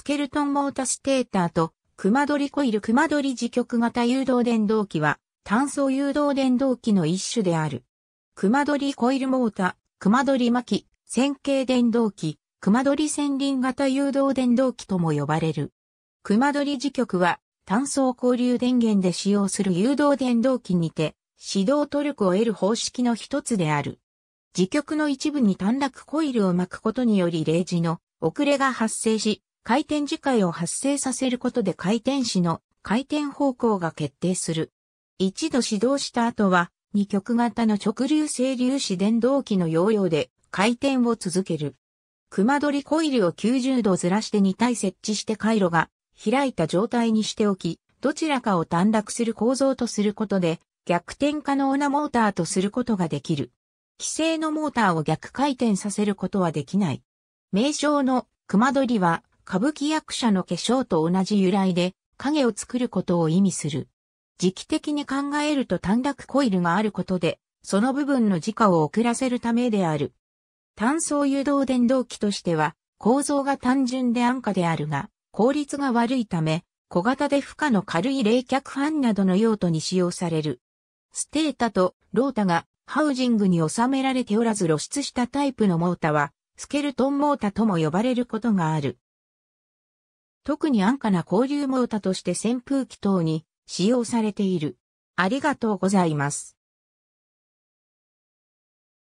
スケルトンモータステーターと、熊取コイル熊取磁極型誘導電動機は、単素誘導電動機の一種である。熊取コイルモータ、熊取巻、線形電動機、熊取線輪型誘導電動機とも呼ばれる。熊取磁極は、単素交流電源で使用する誘導電動機にて、指導トルクを得る方式の一つである。磁極の一部に短絡コイルを巻くことにより0時の遅れが発生し、回転磁界を発生させることで回転子の回転方向が決定する。一度始動した後は、二極型の直流整流子電動機の要領で回転を続ける。熊取コイルを90度ずらして2体設置して回路が開いた状態にしておき、どちらかを短絡する構造とすることで、逆転可能なモーターとすることができる。規制のモーターを逆回転させることはできない。名称の熊取は歌舞伎役者の化粧と同じ由来で、影を作ることを意味する。時期的に考えると短絡コイルがあることで、その部分の時価を遅らせるためである。単層誘導電動機としては、構造が単純で安価であるが、効率が悪いため、小型で負荷の軽い冷却ファンなどの用途に使用される。ステータとロータがハウジングに収められておらず露出したタイプのモータは、スケルトンモータとも呼ばれることがある。特に安価な交流モータとして扇風機等に使用されている。ありがとうございます。